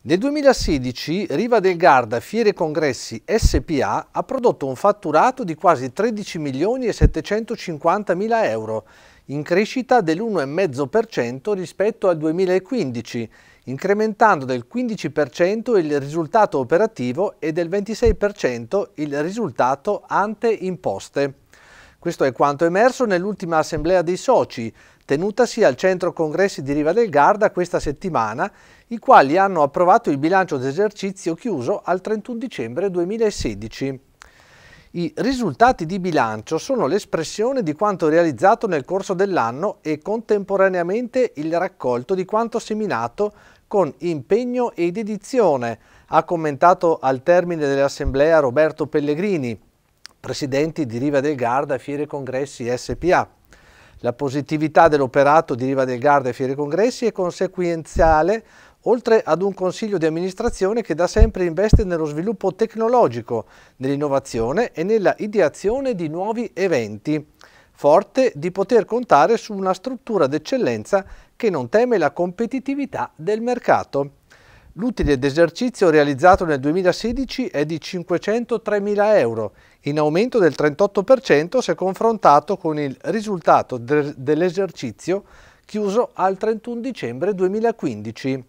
Nel 2016 Riva del Garda Fiere Congressi SPA ha prodotto un fatturato di quasi 13 milioni e 750 mila euro, in crescita dell'1,5% rispetto al 2015, incrementando del 15% il risultato operativo e del 26% il risultato ante imposte. Questo è quanto emerso nell'ultima assemblea dei soci, tenutasi al Centro Congressi di Riva del Garda questa settimana, i quali hanno approvato il bilancio d'esercizio chiuso al 31 dicembre 2016. I risultati di bilancio sono l'espressione di quanto realizzato nel corso dell'anno e contemporaneamente il raccolto di quanto seminato con impegno e dedizione, ha commentato al termine dell'Assemblea Roberto Pellegrini, presidenti di Riva del Garda e Fiere Congressi SPA. La positività dell'operato di Riva del Garda e Fiere Congressi è conseguenziale oltre ad un consiglio di amministrazione che da sempre investe nello sviluppo tecnologico, nell'innovazione e nella ideazione di nuovi eventi, forte di poter contare su una struttura d'eccellenza che non teme la competitività del mercato. L'utile d'esercizio realizzato nel 2016 è di 503.000 euro, in aumento del 38% se confrontato con il risultato de dell'esercizio chiuso al 31 dicembre 2015.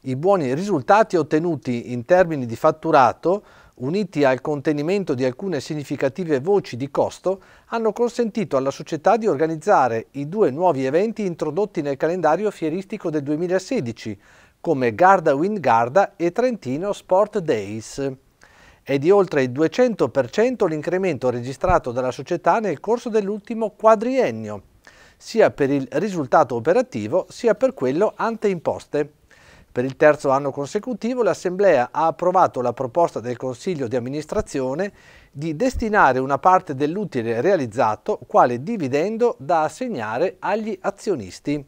I buoni risultati ottenuti in termini di fatturato, uniti al contenimento di alcune significative voci di costo, hanno consentito alla società di organizzare i due nuovi eventi introdotti nel calendario fieristico del 2016, come Garda Wind Garda e Trentino Sport Days. È di oltre il 200% l'incremento registrato dalla società nel corso dell'ultimo quadriennio, sia per il risultato operativo sia per quello ante imposte. Per il terzo anno consecutivo l'Assemblea ha approvato la proposta del Consiglio di amministrazione di destinare una parte dell'utile realizzato quale dividendo da assegnare agli azionisti.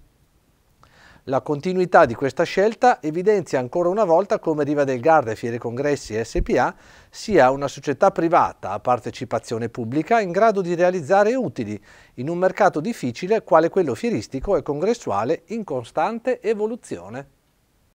La continuità di questa scelta evidenzia ancora una volta come Riva del Garda e Fiere Congressi SPA sia una società privata a partecipazione pubblica in grado di realizzare utili in un mercato difficile quale quello fieristico e congressuale in costante evoluzione.